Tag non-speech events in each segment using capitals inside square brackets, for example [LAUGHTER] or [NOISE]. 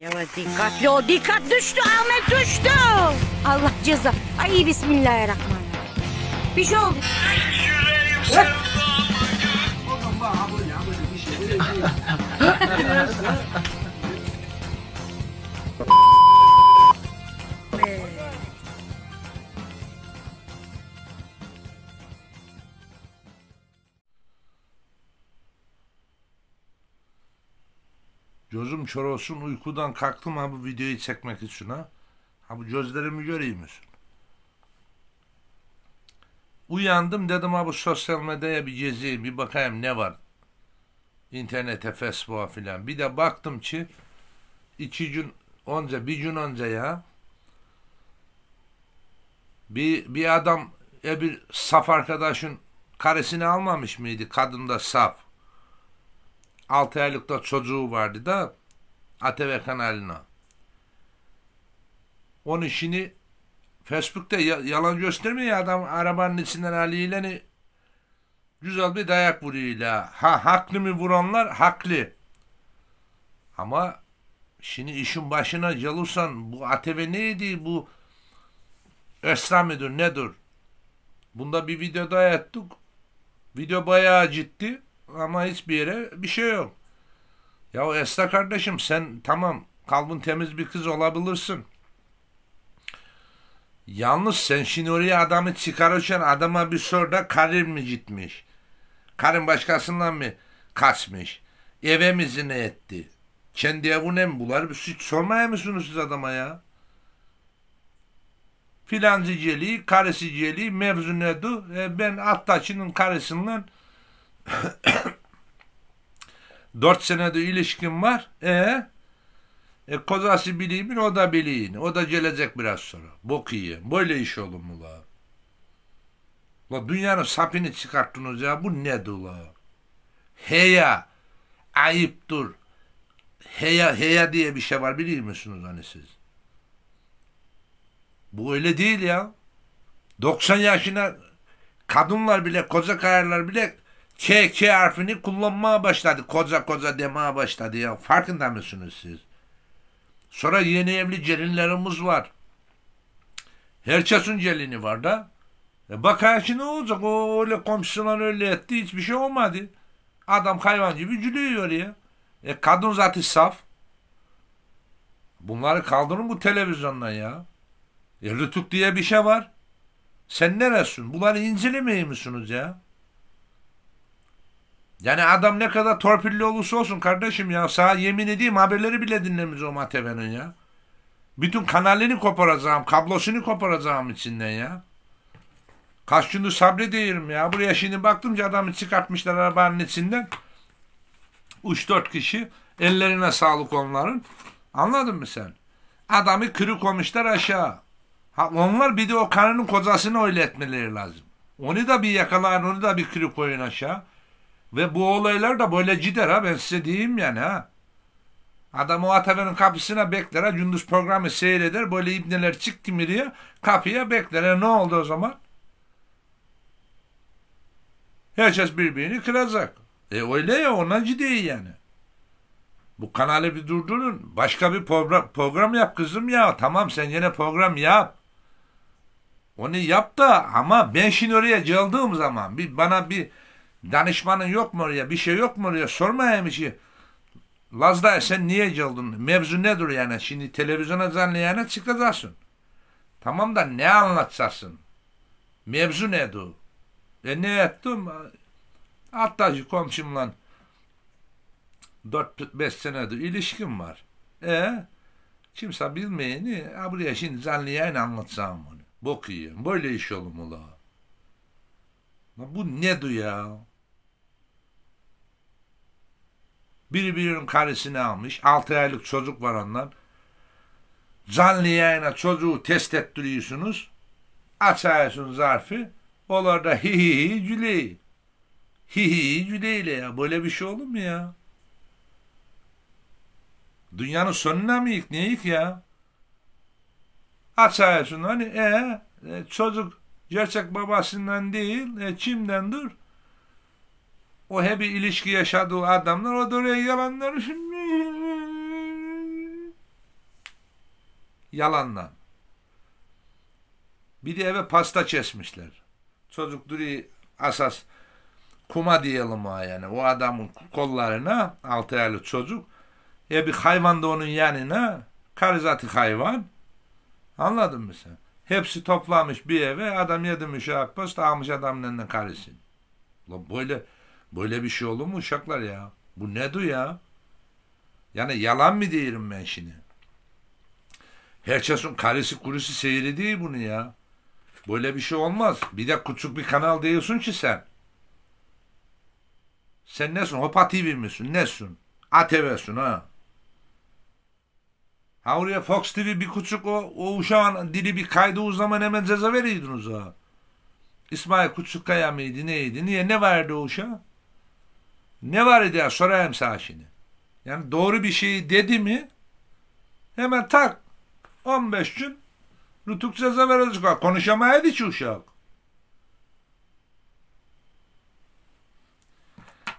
Yavaş dikkatli ol. Dikkat düştü Ahmet düştü. Allah ceza. Ay bismillahirrahmanirrahim. Bir şey oldu. Bak. [LAUGHS] Gözüm kör olsun uykudan kalktım ha bu videoyu çekmek için ha. Ha bu gözlerimi göreyim misin? Uyandım dedim ha bu sosyal medyaya bir gezeyim bir bakayım ne var. İnternete Facebook'a filan. Bir de baktım ki iki gün önce bir gün önce ya bir, bir adam e bir saf arkadaşın karesini almamış mıydı? Kadın da saf. 6 aylıkta çocuğu vardı da ATV kanalına. Onu işini Facebook'ta yalan göstermiyor adam arabanın içinden Ali İlen'i güzel bir dayak vuruyor la. Ha haklı mı vuranlar? Haklı. Ama şimdi işin başına gelirsen bu ATV neydi bu Esra mıdır nedir? Bunda bir video daha ettik. Video bayağı ciddi ama hiçbir yere bir şey yok. Ya Esra kardeşim sen tamam kalbin temiz bir kız olabilirsin. Yalnız sen şimdi oraya adamı çıkarırken adama bir sor da karın mı gitmiş? Karın başkasından mı kaçmış? Eve mi zine etti? Kendi evine mi bular? Hiç sormaya mısınız siz adama ya? Filancı celi, karısı celi, mevzu nedu? E ben Attaç'ın karısından [COUGHS] Dört senede ilişkin var. E, e kozası bilimin o da biliyin. O da gelecek biraz sonra. Bok iyi, Böyle iş olur mu la? La dünyanın sapini çıkarttınız ya. Bu ne la? Heya. Ayıptır. Heya, heya diye bir şey var biliyor musunuz hani siz? Bu öyle değil ya. 90 yaşına kadınlar bile, koca kararlar bile KK harfini kullanmaya başladı. Koca koca demeye başladı ya. Farkında mısınız siz? Sonra yeni evli gelinlerimiz var. Herkesin gelini var da. E bakar ki ne olacak? O öyle komşular öyle etti. Hiçbir şey olmadı. Adam hayvan gibi gülüyor ya. E kadın zaten saf. Bunları kaldırın bu televizyondan ya. E rütük diye bir şey var. Sen neresin? Bunları incelemeyi misiniz ya? Yani adam ne kadar torpilli olursa olsun kardeşim ya. Sağ yemin edeyim haberleri bile dinlemiz o Mateve'nin ya. Bütün kanalini koparacağım, kablosunu koparacağım içinden ya. Kaç gündür sabrediyorum ya. Buraya şimdi baktım ki adamı çıkartmışlar arabanın içinden. 3-4 kişi. Ellerine sağlık onların. Anladın mı sen? Adamı kırı koymuşlar aşağı. Ha, onlar bir de o karının kocasını öyle etmeleri lazım. Onu da bir yakalayın, onu da bir kırı koyun aşağı. Ve bu olaylar da böyle gider ha ben size diyeyim yani ha. Adam o ataların kapısına bekler ha. Gündüz programı seyreder böyle ibneler çıktı mı diye kapıya bekler. ha e, ne oldu o zaman? Herkes birbirini kıracak. E öyle ya ona ciddi yani. Bu kanalı bir durdurun. Başka bir program, program yap kızım ya. Tamam sen yine program yap. Onu yap da ama ben şimdi oraya geldiğim zaman bir bana bir Danışmanın yok mu oraya? Bir şey yok mu oraya? Sormayayım işi. Şey. Lazda sen niye geldin? Mevzu nedir yani? Şimdi televizyona zanlayana çıkacaksın. Tamam da ne anlatacaksın? Mevzu nedir? E ne ettim? Hatta komşumla 4-5 senedir ilişkim var. E kimse bilmeyeni buraya şimdi zanlayana anlatsam onu. Bok yiyorum. Böyle iş olur mu olmalı. Bu ne ya? Biri birinin karesini almış. 6 aylık çocuk var ondan. Canlı yayına çocuğu test ettiriyorsunuz. Açıyorsun harfi, Onlar da hi hi hi güley. Hi hi hi güleyle ya. Böyle bir şey olur mu ya? Dünyanın sonuna mı yık? Niye ya? Açıyorsun hani e, e çocuk gerçek babasından değil e, dur? o hep bir ilişki yaşadığı adamlar o da oraya yalanlar. yalanla. Bir de eve pasta kesmişler. Çocuk duruyor asas kuma diyelim ha yani. O adamın kollarına altı aylık çocuk. ya e bir hayvan da onun yanına. Karizatı hayvan. Anladın mı sen? Hepsi toplamış bir eve. Adam yedi müşahap pasta almış adamın elinden karısını. Böyle Böyle bir şey olur mu uşaklar ya? Bu ne du ya? Yani yalan mı diyorum ben şimdi? Herkesin karesi kurusu seyrediyor bunu ya. Böyle bir şey olmaz. Bir de küçük bir kanal diyorsun ki sen. Sen nesin? Hopa TV misin? Nesin? ATV'sin ha. Ha oraya Fox TV bir küçük o, o uşağın dili bir kaydı o zaman hemen ceza veriyordunuz ha. İsmail Küçükkaya mıydı neydi? Niye ne verdi o uşağa? Ne var ediyor? sorayım sana şimdi. Yani doğru bir şey dedi mi hemen tak 15 gün Rutuk ceza verecek. Konuşamaydı ki uşak.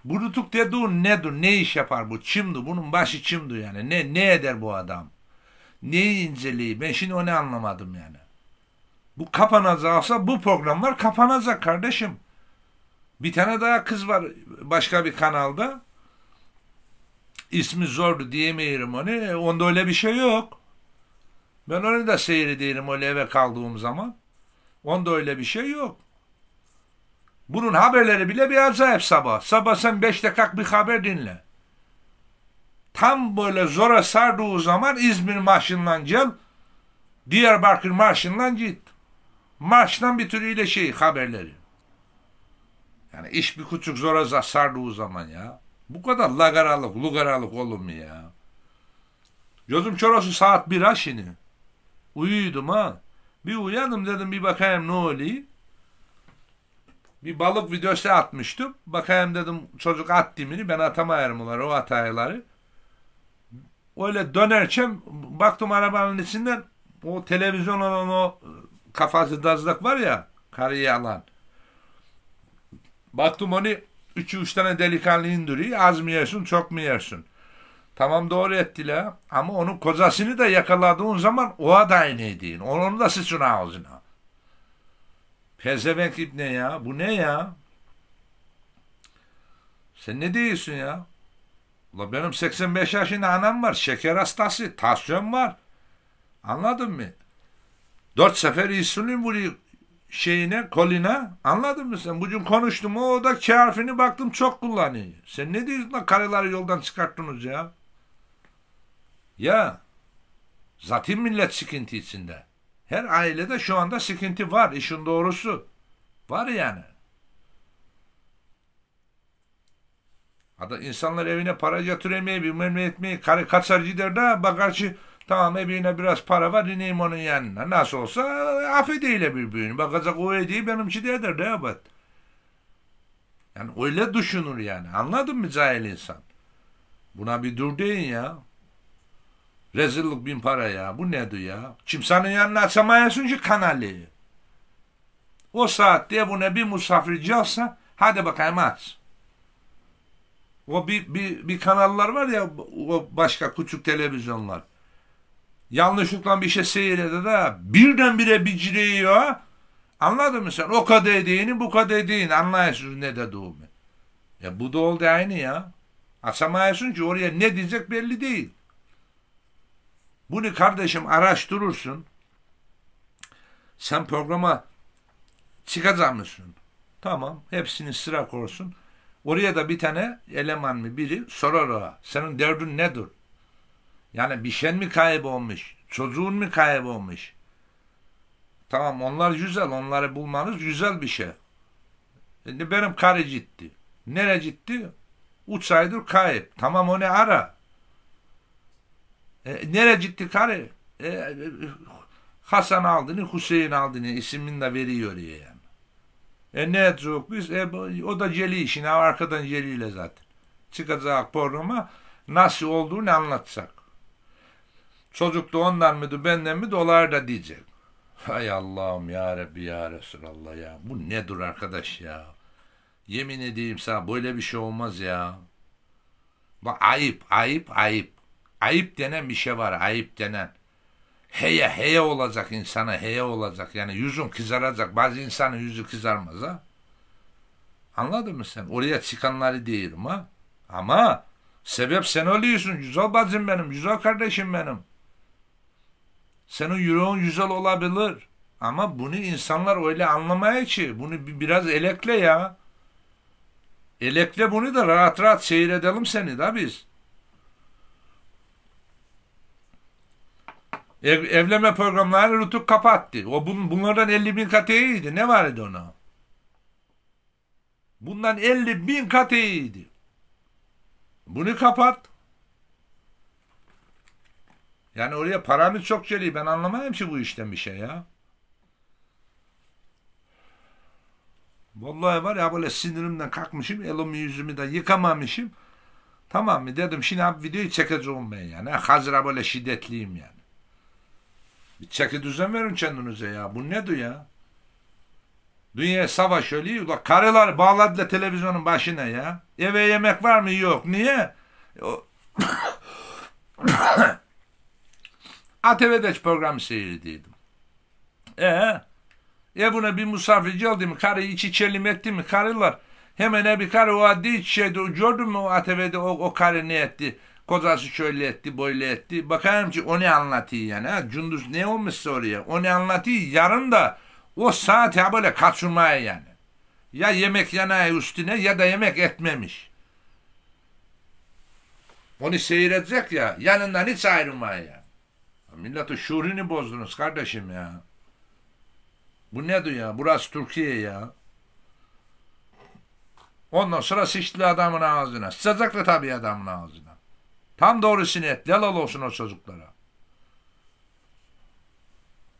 Bu Rutuk dediği nedir? Ne iş yapar bu? Çimdi. Bunun başı çimdi yani. Ne, ne eder bu adam? Ne inceliği? Ben şimdi onu anlamadım yani. Bu kapanacaksa bu programlar kapanacak kardeşim. Bir tane daha kız var başka bir kanalda. İsmi zordu diyemiyorum onu. E, onda öyle bir şey yok. Ben onu da seyrediyorum öyle eve kaldığım zaman. Onda öyle bir şey yok. Bunun haberleri bile bir acayip sabah. Sabah sen beş dakika bir haber dinle. Tam böyle zora sardığı zaman İzmir marşından gel, Diyarbakır marşından git. Marştan bir türlü şey haberleri. Yani iş bir küçük zora sardı o zaman ya. Bu kadar lagaralık, lugaralık olur mu ya? Gözüm çorası saat bir ha şimdi. Uyuyordum ha. Bir uyandım dedim bir bakayım ne oluyor. Bir balık videosu atmıştım. Bakayım dedim çocuk at dimini ben atamayarım onları o hatayları. Öyle dönerken baktım arabanın içinden o televizyon olan o e, kafası dazlık var ya karıyı alan. Baktım onu üçü üç tane delikanlı indiriyor. Az mı yersin çok mu yersin? Tamam doğru ettiler ama onun kocasını da yakaladığın zaman o da aynı ediyin. Onu da sıçın ağzına. Pezevenk ne ya? Bu ne ya? Sen ne diyorsun ya? Ula benim 85 yaşında anam var. Şeker hastası. Tansiyon var. Anladın mı? Dört sefer insülin vuruyor şeyine, koline, Anladın mı sen? Bugün konuştum. O da K harfini baktım çok kullanıyor. Sen ne diyorsun da karıları yoldan çıkarttınız ya? Ya. Zaten millet sıkıntı içinde. Her ailede şu anda sıkıntı var. işin doğrusu. Var yani. Hatta insanlar evine para götüremeyi, bilmem ne etmeyi, karı kaçar gider de bakarçı Tamam ebine biraz para var ineyim onun yanına. Nasıl olsa e, affediyle birbirini. Bakacak o hediye benimki de eder. Ne yapar? Yani öyle düşünür yani. Anladın mı cahil insan? Buna bir dur deyin ya. Rezillik bin para ya. Bu nedir ya? Kimsenin yanına açamayasın ki kanalı. O saatte bu ne bir musafirci alsa hadi bakayım aç. O bir, bir, bir kanallar var ya o başka küçük televizyonlar yanlışlıkla bir şey seyrede de birdenbire biciriyor. Anladın mı sen? O kadar dediğini bu kadar kadediğini anlayasın ne de dediğimi. Ya bu da oldu aynı ya. Asamayasın ki oraya ne diyecek belli değil. Bunu kardeşim araştırırsın. Sen programa çıkacak mısın? Tamam. Hepsini sıra korsun. Oraya da bir tane eleman mı biri sorar o. Senin derdin nedir? Yani bir şey mi kaybolmuş? Çocuğun mu kaybolmuş? Tamam onlar güzel. Onları bulmanız güzel bir şey. Şimdi benim karı gitti. nere gitti? Üç aydır kayıp. Tamam ne ara. E, nereye gitti karı? E, Hasan aldığını, Hüseyin aldığını isimini de veriyor ya yani. E ne edeceğiz biz? E, o da Celi işine arkadan Celi'yle zaten. Çıkacak programa nasıl olduğunu anlatsak. Çocuk da ondan mıydı benden mi dolar da diyecek. Hay Allah'ım ya Rabbi ya Resulallah ya. Bu nedir arkadaş ya? Yemin edeyim sana böyle bir şey olmaz ya. Bak ayıp, ayıp, ayıp. Ayıp denen bir şey var, ayıp denen. Heye, heye olacak insana, heye olacak. Yani yüzün kızaracak. Bazı insanın yüzü kızarmaz ha. Anladın mı sen? Oraya çıkanları değilim ha. Ama sebep sen oluyorsun. Güzel bacım benim, güzel kardeşim benim. Senin yüreğin güzel olabilir. Ama bunu insanlar öyle anlamaya ki. Bunu biraz elekle ya. Elekle bunu da rahat rahat seyredelim seni da biz. Ev, evlenme programlarını Rutuk kapattı. O bun, bunlardan 50 bin kat iyiydi. Ne var idi ona? Bundan 50 bin kat iyiydi. Bunu kapat. Yani oraya paramız çok geliyor. Ben anlamayayım ki bu işten bir şey ya. Vallahi var ya böyle sinirimden kalkmışım. Elimi yüzümü de yıkamamışım. Tamam mı dedim şimdi abi videoyu çekeceğim ben yani. Hazır böyle şiddetliyim yani. Bir çeki düzen verin kendinize ya. Bu nedir ya? Dünya savaş ölüyor. Ula karılar bağladılar televizyonun başına ya. Eve yemek var mı? Yok. Niye? [COUGHS] [COUGHS] ATV'de program seyrediyordum. Ee, ya buna bir misafir geldi mi? Karı içi çelim etti mi? Karılar hemen bir karı o adli şeydi. Gördün mü o ATV'de o, o karı ne etti? Kocası şöyle etti, böyle etti. Bakalım ki o ne anlatıyor yani. Ha? cunduz ne olmuşsa oraya. O ne anlatıyor? Yarın da o saat ya böyle kaçırmaya yani. Ya yemek yanağı üstüne ya da yemek etmemiş. Onu seyredecek ya. Yanından hiç ayrılmaya. Millete şuurunu bozdunuz kardeşim ya. Bu nedir ya? Burası Türkiye ya. Ondan sonra sıçtı adamın ağzına. Sıçacaktı tabii adamın ağzına. Tam doğrusunu et. Helal olsun o çocuklara.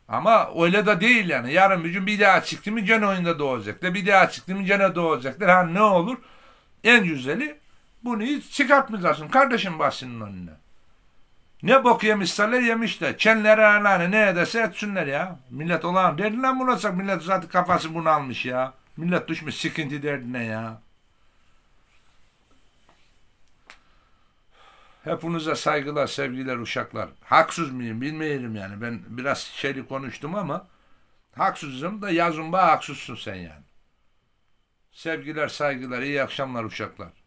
Ama öyle de değil yani. Yarın bir gün bir daha çıktı mı gene oyunda doğacaklar. Bir daha çıktı mı gene doğacaklar. Ha ne olur? En güzeli bunu hiç çıkartmayacaksın. Kardeşim bahsinin önüne. Ne bok yemişseler yemiş de. Çenleri alanı ne ederse etsinler ya. Millet olan derdi lan bulursak millet zaten kafası bunu almış ya. Millet düşmüş sıkıntı derdine ya. Hepinize saygılar, sevgiler uşaklar. Haksız mıyım bilmeyelim yani. Ben biraz şeyli konuştum ama haksızım da yazın bana haksızsın sen yani. Sevgiler, saygılar, iyi akşamlar uşaklar.